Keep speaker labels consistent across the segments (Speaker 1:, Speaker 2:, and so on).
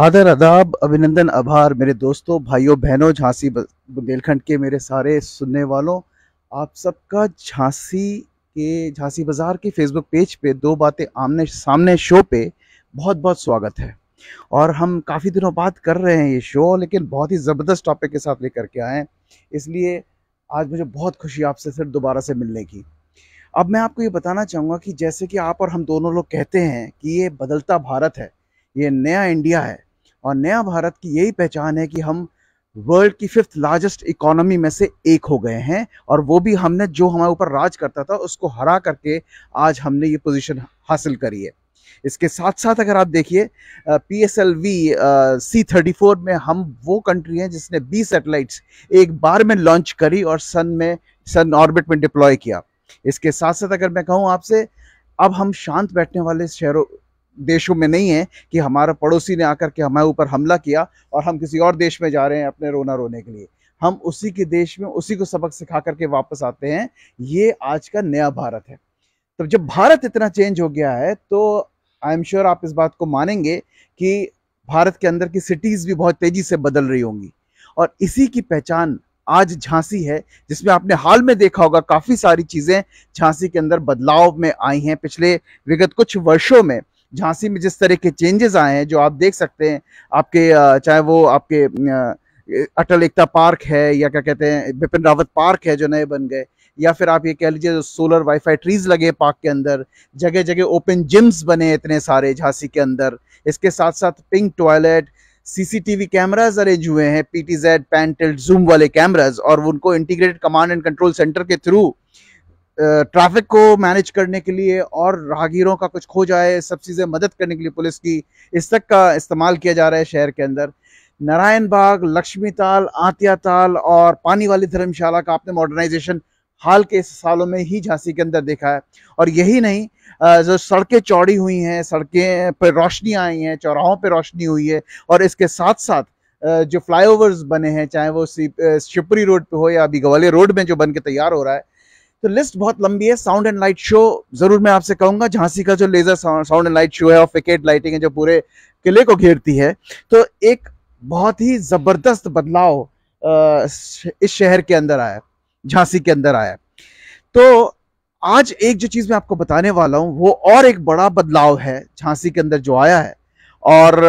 Speaker 1: आदर अदाब अभिनंदन आभार मेरे दोस्तों भाइयों बहनों झांसी बुंदेलखंड के मेरे सारे सुनने वालों आप सबका झांसी के झांसी बाज़ार के फेसबुक पेज पे दो बातें आमने सामने शो पे बहुत बहुत स्वागत है और हम काफ़ी दिनों बाद कर रहे हैं ये शो लेकिन बहुत ही ज़बरदस्त टॉपिक के साथ लेकर के आए हैं इसलिए आज मुझे बहुत खुशी आपसे फिर दोबारा से मिलने की अब मैं आपको ये बताना चाहूँगा कि जैसे कि आप और हम दोनों लोग कहते हैं कि ये बदलता भारत है ये नया इंडिया है और नया भारत की यही पहचान है कि हम वर्ल्ड की फिफ्थ लार्जेस्ट इकोनॉमी में से एक हो गए हैं और वो भी हमने जो हमारे ऊपर राज करता था उसको हरा करके आज हमने ये पोजीशन हासिल करी है इसके साथ साथ अगर आप देखिए P S L V C thirty four में हम वो कंट्री हैं जिसने बी सैटेलाइट्स एक बार में लॉन्च करी और सन में सन ऑर्बिट में डिप्लॉय किया इसके साथ साथ अगर मैं कहूँ आपसे अब हम शांत बैठने वाले शहरों देशों में नहीं है कि हमारा पड़ोसी ने आकर के हमारे ऊपर हमला किया और हम किसी और देश में जा रहे हैं अपने रोना रोने के लिए हम उसी के देश में उसी को सबक सिखा करके वापस आते हैं ये आज का नया भारत है तो जब भारत इतना चेंज हो गया है तो आई एम श्योर आप इस बात को मानेंगे कि भारत के अंदर की सिटीज़ भी बहुत तेज़ी से बदल रही होंगी और इसी की पहचान आज झांसी है जिसमें आपने हाल में देखा होगा काफ़ी सारी चीज़ें झांसी के अंदर बदलाव में आई हैं पिछले विगत कुछ वर्षों में झांसी में जिस तरह के चेंजेस आए हैं जो आप देख सकते हैं आपके चाहे वो आपके अटल एकता पार्क है या क्या कहते हैं बिपिन रावत पार्क है जो नए बन गए या फिर आप ये कह लीजिए सोलर वाईफाई ट्रीज लगे पार्क के अंदर जगह जगह ओपन जिम्स बने इतने सारे झांसी के अंदर इसके साथ साथ pink toilet CCTV cameras arrange हुए हैं पीटीजेड पैन जूम वाले कैमराज और उनको integrated command and control centre के थ्रू ट्रैफिक को मैनेज करने के लिए और राहगीरों का कुछ खो जाए सब चीज़ें मदद करने के लिए पुलिस की इस तक का इस्तेमाल किया जा रहा है शहर के अंदर नारायण बाग लक्ष्मी ताल आतिया ताल और पानी वाली धर्मशाला का आपने मॉडर्नाइजेशन हाल के सालों में ही झांसी के अंदर देखा है और यही नहीं जो सड़कें चौड़ी हुई हैं सड़कें पर रोशनी आई हैं चौराहों पर रोशनी हुई है और इसके साथ साथ जो फ्लाईओवर्स बने हैं चाहे वो शिपरी रोड पे हो या अभी ग्वालियर रोड में जो बन के तैयार हो रहा है तो लिस्ट बहुत लंबी है साउंड एंड लाइट शो जरूर मैं आपसे कहूंगा झांसी का जो laser sound and light show है और फिकेट लाइटिंग है जो पूरे किले को घेरती है तो एक बहुत ही जबरदस्त बदलाव इस शहर के अंदर आया झांसी के अंदर आया तो आज एक जो चीज़ मैं आपको बताने वाला हूं वो और एक बड़ा बदलाव है झांसी के अंदर जो आया है और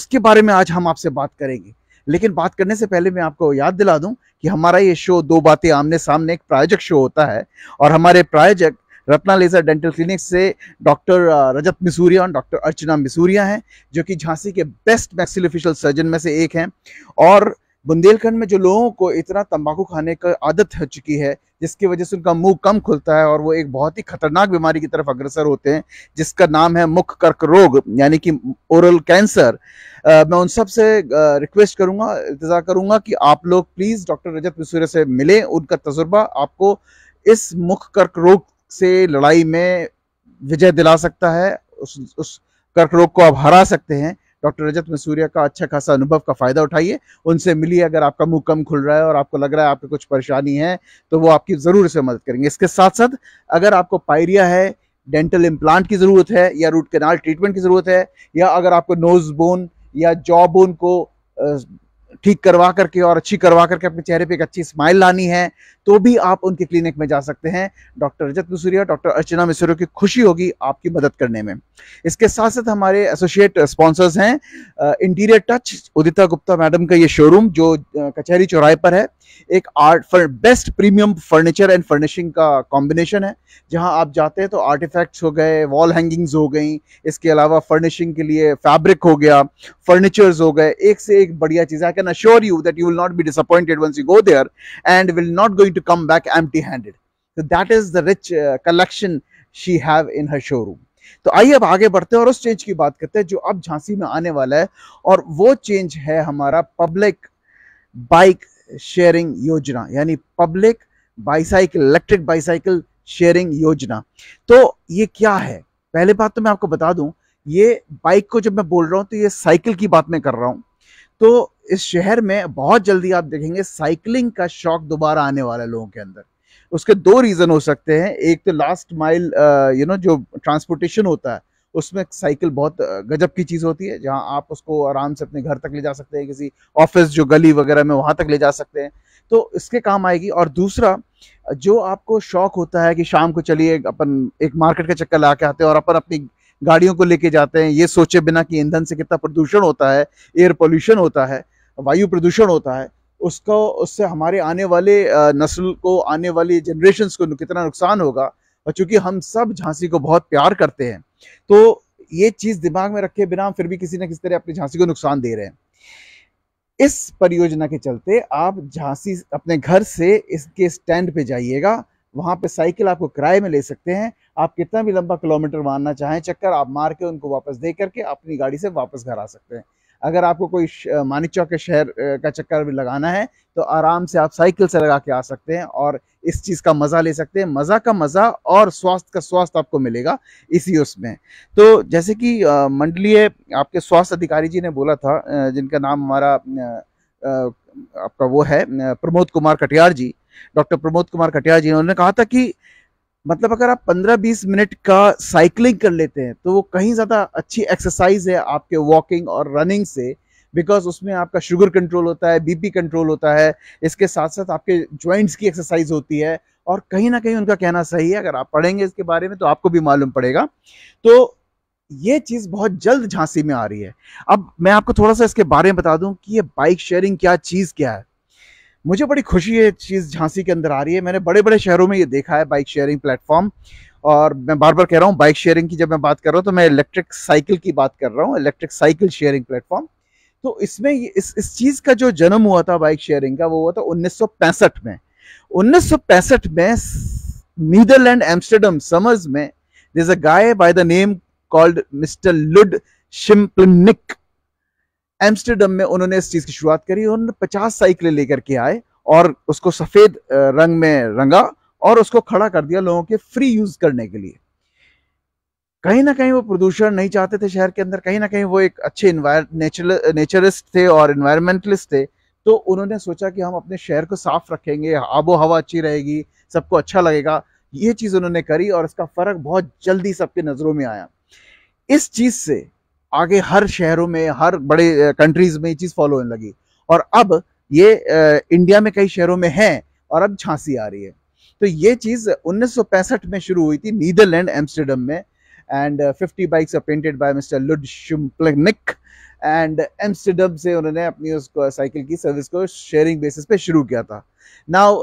Speaker 1: उसके बारे में आज हम आपसे बात करेंगे लेकिन बात करने से पहले मैं आपको याद दिला दूं कि हमारा ये शो दो बातें आमने सामने एक प्रायोजक शो होता है और हमारे प्रायोजक रत्ना लेजर डेंटल क्लिनिक से डॉक्टर रजत मिसूरिया और डॉक्टर अर्चना मिसूरिया हैं जो कि झांसी के बेस्ट मैक्सिलोफिशियल सर्जन में से एक हैं और बुंदेलखंड में जो लोगों को इतना तंबाकू खाने का आदत हो चुकी है जिसकी वजह से उनका मुंह कम खुलता है और वो एक बहुत ही खतरनाक बीमारी की तरफ अग्रसर होते हैं जिसका नाम है मुख कर्क रोग यानी कि ओरल कैंसर आ, मैं उन सब से रिक्वेस्ट करूंगा इंतज़ार करूंगा कि आप लोग प्लीज़ डॉक्टर रजत मिसूर से मिलें उनका तजुर्बा आपको इस मुख कर्क रोग से लड़ाई में विजय दिला सकता है उस उस कर्क रोग को आप हरा सकते हैं डॉक्टर रजत मसूरिया का अच्छा खासा अनुभव का फ़ायदा उठाइए उनसे मिलिए अगर आपका मुंह कम खुल रहा है और आपको लग रहा है आपको कुछ परेशानी है तो वो आपकी ज़रूर से मदद करेंगे इसके साथ साथ अगर आपको पायरिया है डेंटल इम्प्लांट की ज़रूरत है या रूट कैनाल ट्रीटमेंट की ज़रूरत है या अगर आपको नोज़ बोन या जॉ बोन को ठीक करवा करके और अच्छी करवा करके अपने चेहरे पे एक अच्छी स्माइल लानी है तो भी आप उनके क्लिनिक में जा सकते हैं डॉक्टर रजत मिसूरिया डॉक्टर अर्चना मिसूरिया की खुशी होगी आपकी मदद करने में इसके साथ साथ हमारे एसोसिएट स्पॉन्सर्स हैं interior touch Udita Gupta madam का ये शोरूम जो कचहरी चौराहे पर है एक art for best premium furniture and furnishing का कॉम्बिनेशन है जहां आप जाते हैं तो आर्टिफैक्ट्स हो गए वॉल हैंगिंग्स हो गई इसके अलावा फर्निशिंग के लिए फैब्रिक हो गया फर्नीचर्स हो गए एक से एक बढ़िया चीज़ I can assure you that you will not be disappointed once you go there and will not going to come back empty handed so that is the rich uh, collection she have in her showroom तो आइए अब आगे बढ़ते हैं और उस change की बात करते हैं जो अब झांसी में आने वाला है और वो चेंज है हमारा पब्लिक बाइक शेयरिंग योजना यानी public bicycle electric bicycle sharing योजना तो ये क्या है पहले बात तो मैं आपको बता दूं ये बाइक को जब मैं बोल रहा हूं तो ये साइकिल की बात मैं कर रहा हूं तो इस शहर में बहुत जल्दी आप देखेंगे साइकिलिंग का शौक दोबारा आने वाला है लोगों के अंदर उसके दो रीज़न हो सकते हैं एक तो लास्ट माइल यू नो जो ट्रांसपोर्टेशन होता है उसमें साइकिल बहुत गजब की चीज़ होती है जहां आप उसको आराम से अपने घर तक ले जा सकते हैं किसी ऑफिस जो गली वगैरह में वहां तक ले जा सकते हैं तो इसके काम आएगी और दूसरा जो आपको शौक होता है कि शाम को चलिए अपन एक मार्केट का चक्कर ला आते हैं और अपन अपनी गाड़ियों को लेके जाते हैं ये सोचे बिना कि ईंधन से कितना प्रदूषण होता है एयर पोल्यूशन होता है वायु प्रदूषण होता है उसको उससे हमारे आने वाले नस्ल को आने वाली जनरेशन को कितना नुकसान होगा और चूँकि हम सब झांसी को बहुत प्यार करते हैं तो ये चीज़ दिमाग में रखे बिना फिर भी किसी ना किसी तरह अपनी झांसी को नुकसान दे रहे हैं इस परियोजना के चलते आप झांसी अपने घर से इसके स्टैंड पे जाइएगा वहाँ पे साइकिल आपको किराए में ले सकते हैं आप कितना भी लंबा किलोमीटर मारना चाहें चक्कर आप मार के उनको वापस दे करके अपनी गाड़ी से वापस घर आ सकते हैं अगर आपको कोई मानिक चौक के शहर का चक्कर भी लगाना है तो आराम से आप साइकिल से लगा के आ सकते हैं और इस चीज़ का मज़ा ले सकते हैं मज़ा का मज़ा और स्वास्थ्य का स्वास्थ्य आपको मिलेगा इसी उसमें तो जैसे कि मंडलीय आपके स्वास्थ्य अधिकारी जी ने बोला था जिनका नाम हमारा आपका वो है प्रमोद कुमार कटियार जी डॉक्टर प्रमोद कुमार कटियार जी उन्होंने कहा था कि मतलब अगर आप 15-20 मिनट का साइकिलिंग कर लेते हैं तो वो कहीं ज़्यादा अच्छी एक्सरसाइज है आपके वॉकिंग और रनिंग से बिकॉज उसमें आपका शुगर कंट्रोल होता है बीपी कंट्रोल होता है इसके साथ साथ आपके जॉइंट्स की एक्सरसाइज होती है और कहीं ना कहीं उनका कहना सही है अगर आप पढ़ेंगे इसके बारे में तो आपको भी मालूम पड़ेगा तो ये चीज़ बहुत जल्द झांसी में आ रही है अब मैं आपको थोड़ा सा इसके बारे में बता दूं कि ये बाइक शेयरिंग क्या चीज़ क्या है मुझे बड़ी खुशी है चीज़ झांसी के अंदर आ रही है मैंने बड़े बड़े शहरों में ये देखा है बाइक शेयरिंग प्लेटफॉर्म और मैं बार बार कह रहा हूँ बाइक शेयरिंग की जब मैं बात कर रहा हूँ तो मैं इलेक्ट्रिक साइकिल की बात कर रहा हूँ इलेक्ट्रिक साइकिल शेयरिंग प्लेटफॉर्म तो इसमें इस इस चीज़ का जो जन्म हुआ था बाइक शेयरिंग का वो हुआ था उन्नीस में उन्नीस में नीदरलैंड एम्स्टर्डम समर्स में they by the name called mister Luud Mr. Amsterdam में उन्होंने इस चीज़ की शुरुआत करी उन्होंने पचास साइकिलें लेकर के आए और उसको सफ़ेद रंग में रंगा और उसको खड़ा कर दिया लोगों के फ्री यूज़ करने के लिए कहीं ना कहीं वो प्रदूषण नहीं चाहते थे शहर के अंदर कहीं ना कहीं वो एक अच्छे नेचर नेचरिस्ट थे और इन्वायरमेंटलिस्ट थे तो उन्होंने सोचा कि हम अपने शहर को साफ रखेंगे आबो हवा अच्छी रहेगी सबको अच्छा लगेगा ये चीज़ उन्होंने करी और इसका फ़र्क बहुत जल्दी सबके नज़रों में आया इस चीज़ से आगे हर शहरों में हर बड़े कंट्रीज में ये चीज़ फॉलो होने लगी और अब ये इंडिया में कई शहरों में है और अब झांसी आ रही है तो ये चीज़ 1965 में शुरू हुई थी नीदरलैंड एम्स्टर्डम में and 50 bikes are painted by mister Luud Schimmelpennink and Amsterdam से उन्होंने अपनी उसको साइकिल की सर्विस को शेयरिंग बेसिस पे शुरू किया था now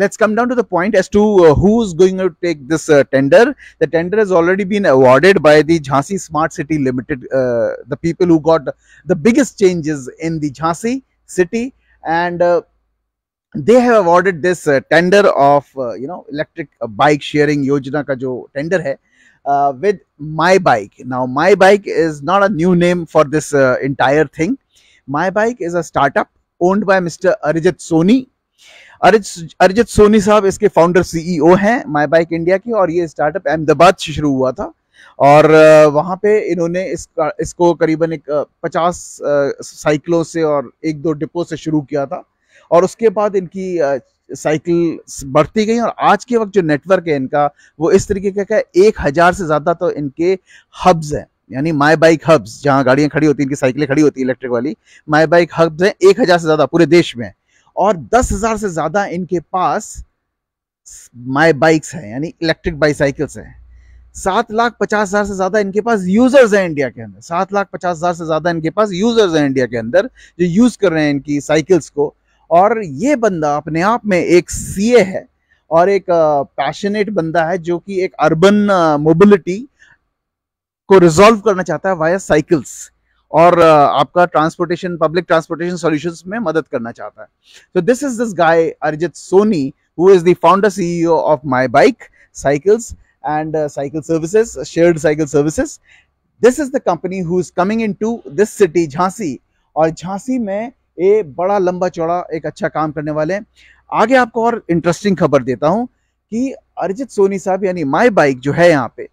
Speaker 1: let's come down to the point as to uh, who's going to take this uh, tender. The tender has already been awarded by the Jhansi Smart City Limited, uh, the people who got the biggest changes in the Jhansi city and uh, they have awarded this uh, tender of, uh, you know, electric bike sharing yojana ka jo tender hai. with my bike now my bike is not a new name for this entire thing my bike is a startup owned by mr arijit soni Arijit Soni साहब इसके founder CEO e हैं my bike India के और ये startup Ahmedabad से शुरू हुआ था और वहाँ पे इन्होंने इसका इसको करीबन एक पचास साइकिलों से और एक दो डिपो से शुरू किया था और उसके बाद इनकी साइकिल बढ़ती गई और आज के वक्त जो नेटवर्क है इनका वो इस तरीके का है एक हज़ार से ज़्यादा तो इनके हब्स हैं यानी माई बाइक हब्स जहाँ गाड़ियाँ खड़ी होती हैं इनकी साइकिलें खड़ी होती हैं इलेक्ट्रिक वाली माई बाइक हब्स हैं एक हज़ार से ज़्यादा पूरे देश में और दस हज़ार से ज़्यादा इनके पास माई बाइक्स हैं यानी इलेक्ट्रिक बाईसाइकिल्स हैं सात लाख पचास हज़ार से ज़्यादा इनके पास यूज़र्स हैं इंडिया के अंदर सात लाख पचास हज़ार से ज़्यादा इनके पास यूज़र्स हैं इंडिया के अंदर जो यूज़ कर रहे हैं इनकी साइकिल्स को और ये बंदा अपने आप में एक सी है और एक पैशनेट बंदा है जो कि एक अर्बन मोबिलिटी को रिजॉल्व करना चाहता है वाया साइकिल्स और आपका ट्रांसपोर्टेशन पब्लिक ट्रांसपोर्टेशन सोल्यूशन में मदद करना चाहता है तो this is this guy Arijit Soni who is the founder CEO of my bike cycles and uh, cycle services shared cycle this this is the company who is coming into this Jhansi और झांसी में ये बड़ा लंबा चौड़ा एक अच्छा काम करने वाले हैं आगे आपको और इंटरेस्टिंग खबर देता हूँ कि अरिजित सोनी साहब यानी माई बाइक जो है यहाँ पे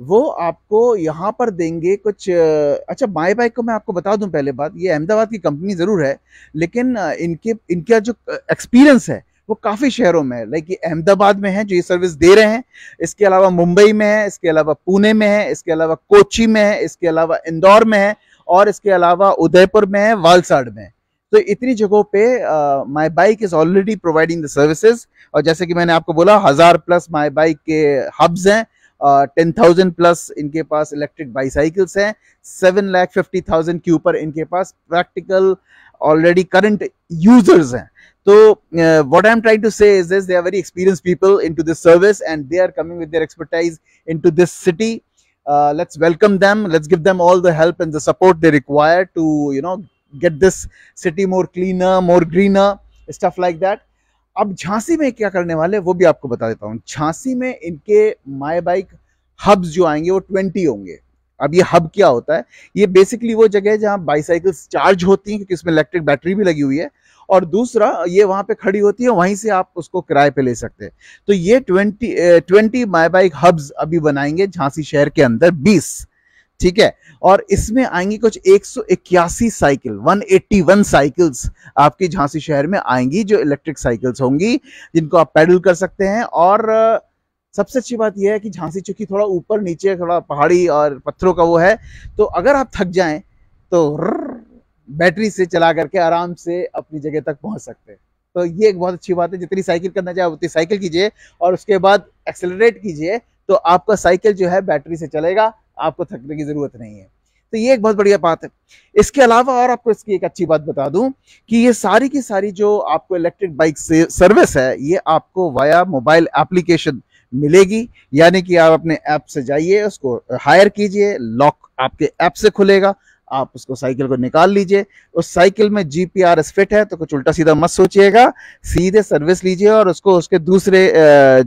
Speaker 1: वो आपको यहाँ पर देंगे कुछ अच्छा माई बाइक को मैं आपको बता दूं पहले बात ये अहमदाबाद की कंपनी ज़रूर है लेकिन इनके इनका जो एक्सपीरियंस है वो काफ़ी शहरों में है लाइक ये अहमदाबाद में है जो ये सर्विस दे रहे हैं इसके अलावा मुंबई में है इसके अलावा पुणे में है इसके अलावा कोची में है इसके अलावा इंदौर में है और इसके अलावा उदयपुर में है वालसाड में तो इतनी जगहों पे my bike is already providing the services और जैसे कि मैंने आपको बोला हज़ार प्लस माई बाइक के हब्स हैं Uh, 10,000 plus in इनके electric bicycles बाईसाइकिल्स हैं सेवन लैख फिफ्टी थाउजेंड के ऊपर इनके पास practical already So what I'm trying to say is this, they are very experienced people into this service and they are coming with their expertise into this city. Uh, let's welcome them. Let's give them all the help and the support they require to, you know, get this city more cleaner, more greener, stuff like that. अब झांसी में क्या करने वाले वो भी आपको बता देता हूँ झांसी में इनके माई बाइक हब्स जो आएंगे वो ट्वेंटी होंगे अब ये हब क्या होता है ये बेसिकली वो जगह है जहाँ बाईसाइकिल्स चार्ज होती हैं क्योंकि इसमें इलेक्ट्रिक बैटरी भी लगी हुई है और दूसरा ये वहाँ पे खड़ी होती है वहीं से आप उसको किराए पे ले सकते हैं तो ये twenty twenty my bike hubs अभी बनाएंगे झांसी शहर के अंदर बीस ठीक है और इसमें आएंगी कुछ इक्यासी साइकिल 181 साइकिल्स आपकी झांसी शहर में आएंगी जो इलेक्ट्रिक साइकिल्स होंगी जिनको आप पैडल कर सकते हैं और सबसे अच्छी बात यह है कि झांसी चूंकि थोड़ा ऊपर नीचे थोड़ा पहाड़ी और पत्थरों का वो है तो अगर आप थक जाएं तो बैटरी से चला करके आराम से अपनी जगह तक पहुंच सकते हैं तो ये एक बहुत अच्छी बात है जितनी साइकिल करना चाहे उतनी साइकिल कीजिए और उसके बाद एक्सेलरेट कीजिए तो आपका साइकिल जो है बैटरी से चलेगा आपको थकने की ज़रूरत नहीं है तो ये एक बहुत बढ़िया बात है इसके अलावा और आपको इसकी एक अच्छी बात बता दूं कि ये सारी की सारी जो आपको इलेक्ट्रिक बाइक सर्विस है ये आपको वाया मोबाइल एप्लीकेशन मिलेगी यानी कि आप अपने ऐप से जाइए उसको हायर कीजिए लॉक आपके ऐप से खुलेगा आप उसको साइकिल को निकाल लीजिए उस साइकिल में जीपीआरएस फिट है तो कुछ उल्टा सीधा मत सोचिएगा सीधे सर्विस लीजिए और उसको उसके दूसरे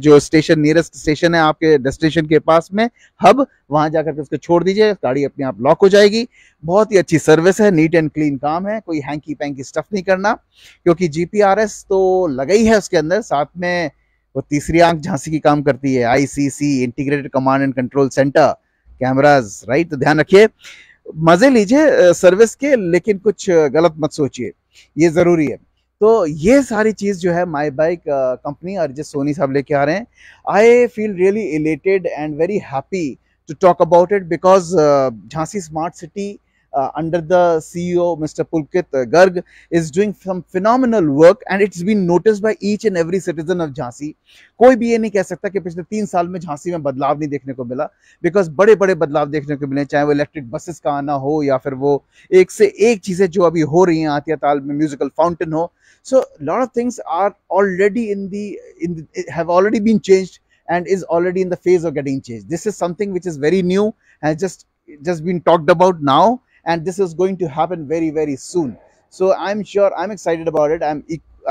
Speaker 1: जो स्टेशन नियरेस्ट स्टेशन है आपके डेस्टिनेशन के पास में हब वहां जाकर के उसको छोड़ दीजिए गाड़ी अपने आप लॉक हो जाएगी बहुत ही अच्छी सर्विस है नीट एंड क्लीन काम है कोई हैंकी पैंकी स्टफ नहीं करना क्योंकि जी तो लगा ही है उसके अंदर साथ में वो तीसरी आंख झांसी की काम करती है ICC integrated command and control centre cameras right तो ध्यान रखिए मज़े लीजिए सर्विस के लेकिन कुछ गलत मत सोचिए ये ज़रूरी है तो ये सारी चीज़ जो है माई बाइक कंपनी और जिस सोनी साहब लेके आ रहे हैं I feel really elated and very happy to talk about it because Jhansi smart city uh, under the CEO, Mr. Pulkit Garg, is doing some phenomenal work and it's been noticed by each and every citizen of Jhansi. कोई भी ये नहीं कह सकता कि पिछले तीन साल में झांसी में बदलाव नहीं देखने को मिला बिकॉज बड़े बड़े बदलाव देखने को मिले चाहे वो इलेक्ट्रिक बसेस का आना हो या फिर वो एक से एक चीज़ें जो अभी हो रही हैं आतिया में म्यूजिकल फाउंटेन हो so lot of things are already in the in have already been and is already in the phase of getting changed. This is something which is very new and just just been talked about now and this is going to happen very very soon so i'm sure i'm excited about it i'm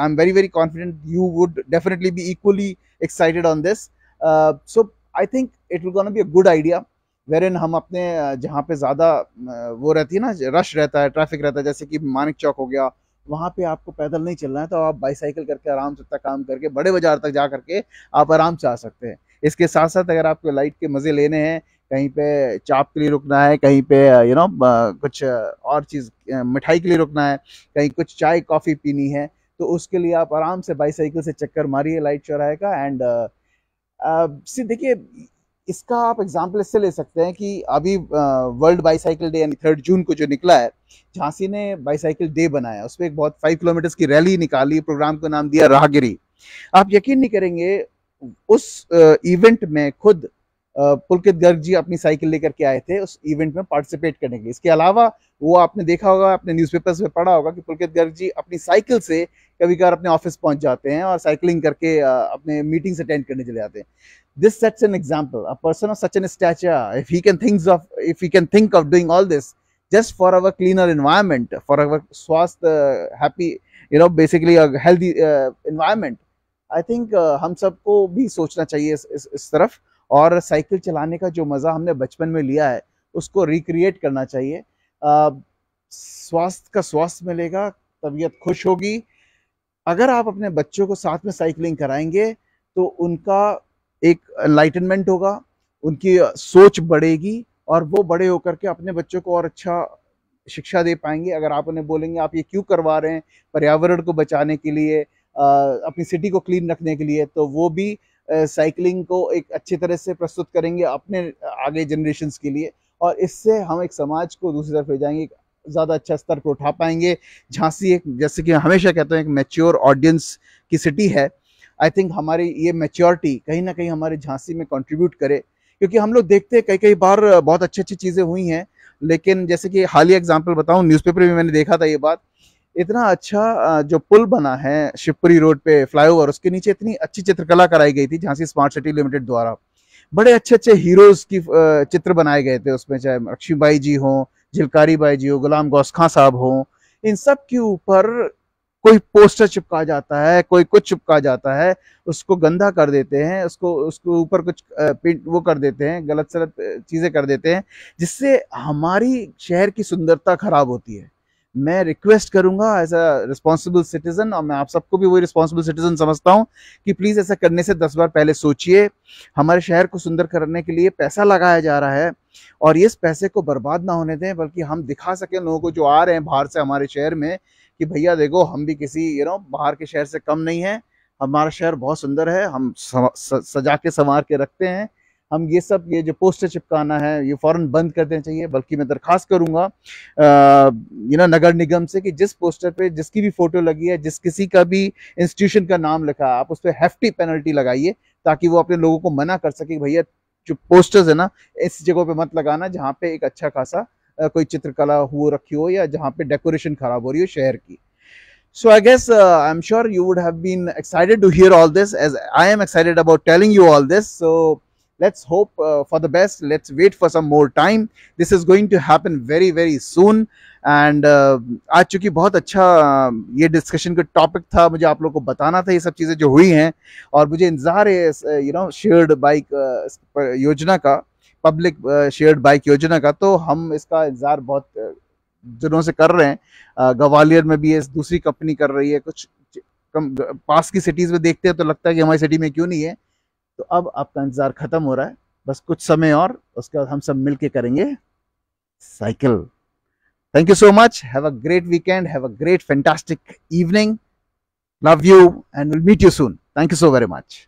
Speaker 1: i'm very very confident you would definitely be equally excited on this uh, so i think it will going to be a good idea wherein hum apne jahan pe zyada wo rehti है ना rush रहता है traffic रहता है जैसे कि मानिक चौक हो गया वहाँ पे आपको पैदल नहीं चलना है तो आप बाईसाइकिल करके आराम से तक काम करके बड़े बाजार तक जा करके आप आराम से आ सकते हैं इसके साथ साथ अगर आपको लाइट के मज़े लेने हैं कहीं पे चाप के लिए रुकना है कहीं पे यू uh, नो uh, कुछ uh, और चीज़ मिठाई के लिए रुकना है कहीं कुछ चाय कॉफ़ी पीनी है तो उसके लिए आप आराम से बाईसाइकिल से चक्कर मारिए लाइट चौराहे का एंड सी देखिए इसका आप एग्जाम्पल इससे ले सकते हैं कि अभी वर्ल्ड बाईसाइकिल डे यानी थर्ड जून को जो निकला है झांसी ने बाईसाइकिल डे बनाया उस पर एक बहुत फाइव किलोमीटर्स की रैली निकाली प्रोग्राम को नाम दिया राहगिरी आप यकीन नहीं करेंगे उस इवेंट में खुद पुलकित गर्ग जी अपनी साइकिल लेकर के आए थे उस इवेंट में पार्टिसिपेट करने के लिए इसके अलावा वो आपने देखा होगा अपने न्यूज़पेपर्स में पढ़ा होगा कि पुलकित गर्ग जी अपनी साइकिल से कभी कभार अपने ऑफिस पहुंच जाते हैं और साइकिलिंग करके अपने मीटिंग्स अटेंड करने चले जाते हैं this sets an example a person of such an stature if you can think of if you can think of doing all this just for our cleaner environment for our स्वास्थ्य happy you know basically healthy environment I think हम सबको भी सोचना चाहिए इस, इस, इस तरफ और साइकिल चलाने का जो मज़ा हमने बचपन में लिया है उसको रिक्रिएट करना चाहिए स्वास्थ्य का स्वास्थ्य मिलेगा तबीयत खुश होगी अगर आप अपने बच्चों को साथ में साइकिलिंग कराएंगे तो उनका एक लाइटनमेंट होगा उनकी सोच बढ़ेगी और वो बड़े होकर के अपने बच्चों को और अच्छा शिक्षा दे पाएंगे अगर आप उन्हें बोलेंगे आप ये क्यों करवा रहे हैं पर्यावरण को बचाने के लिए अपनी सिटी को क्लीन रखने के लिए तो वो भी साइकिलिंग को एक अच्छी तरह से प्रस्तुत करेंगे अपने आगे जनरेशन के लिए और इससे हम एक समाज को दूसरी तरफ ले जाएंगे ज़्यादा अच्छा स्तर पर उठा पाएंगे झांसी एक जैसे कि हमेशा कहते हैं एक मेच्योर ऑडियंस की सिटी है आई थिंक हमारी ये मेच्योरिटी कहीं ना कहीं हमारे झांसी में कंट्रीब्यूट करे क्योंकि हम लोग देखते हैं कई कई बार बहुत अच्छी अच्छी चीज़ें हुई हैं लेकिन जैसे कि हाल ही एग्जाम्पल बताऊँ न्यूज़पेपर में मैंने देखा था ये बात इतना अच्छा जो पुल बना है शिवपुरी रोड पे फ्लाईओवर उसके नीचे इतनी अच्छी चित्रकला कराई गई थी झांसी स्मार्ट सिटी लिमिटेड द्वारा बड़े अच्छे अच्छे हीरोज की चित्र बनाए गए थे उसमें चाहे बाई जी हों झिलकारी बाई जी हो गुलाम गौस खां साहब हों इन सब के ऊपर कोई पोस्टर चिपका जाता है कोई कुछ चिपका जाता है उसको गंदा कर देते हैं उसको उसके ऊपर कुछ पेंट वो कर देते हैं गलत सलत चीज़ें कर देते हैं जिससे हमारी शहर की सुंदरता खराब होती है मैं रिक्वेस्ट करूंगा एज अ रिस्पॉन्सिबल सिटीजन और मैं आप सबको भी वही रिस्पॉन्सिबल सिटीजन समझता हूँ कि प्लीज़ ऐसा करने से दस बार पहले सोचिए हमारे शहर को सुंदर करने के लिए पैसा लगाया जा रहा है और इस पैसे को बर्बाद ना होने दें बल्कि हम दिखा सकें लोगों को जो आ रहे हैं बाहर से हमारे शहर में कि भैया देखो हम भी किसी यू नो बाहर के शहर से कम नहीं है हमारा शहर बहुत सुंदर है हम सजा के संवार के रखते हैं हम ये सब ये जो पोस्टर चिपकाना है ये फ़ौर बंद कर देना चाहिए बल्कि मैं दरख्वास्त करूँगा यू नो नगर निगम से कि जिस पोस्टर पर जिसकी भी फ़ोटो लगी है जिस किसी का भी इंस्टीट्यूशन का नाम लिखा है आप उस पर हेफ्टी पेनल्टी लगाइए ताकि वो अपने लोगों को मना कर सके भैया जो पोस्टर्स है ना इस जगह पे मत लगाना जहाँ पे एक अच्छा खासा कोई चित्रकला हो रखी हो या जहाँ पे डेकोरेशन खराब हो रही हो शहर की So I guess uh, I'm sure you would have been excited to hear all this as I am excited about telling you all this. So let's hope uh, for the best let's wait for some more time this is going to happen very very soon and uh, आज चूँकि बहुत अच्छा ये discussion का topic था मुझे आप लोग को बताना था ये सब चीज़ें जो हुई हैं और मुझे इंतज़ार है यू नो शेयर्ड बाइक योजना का पब्लिक शेयर्ड बाइक योजना का तो हम इसका इंतज़ार बहुत uh, दिनों से कर रहे हैं uh, ग्वालियर में भी इस दूसरी कंपनी कर रही है कुछ कम पास की सिटीज़ में देखते हैं तो लगता है कि हमारी सिटी में क्यों नहीं है तो अब आपका इंतज़ार ख़त्म हो रहा है बस कुछ समय और उसके बाद हम सब मिलके करेंगे cycle thank you so much have a great weekend have a great fantastic evening love you and will meet you soon thank you so very much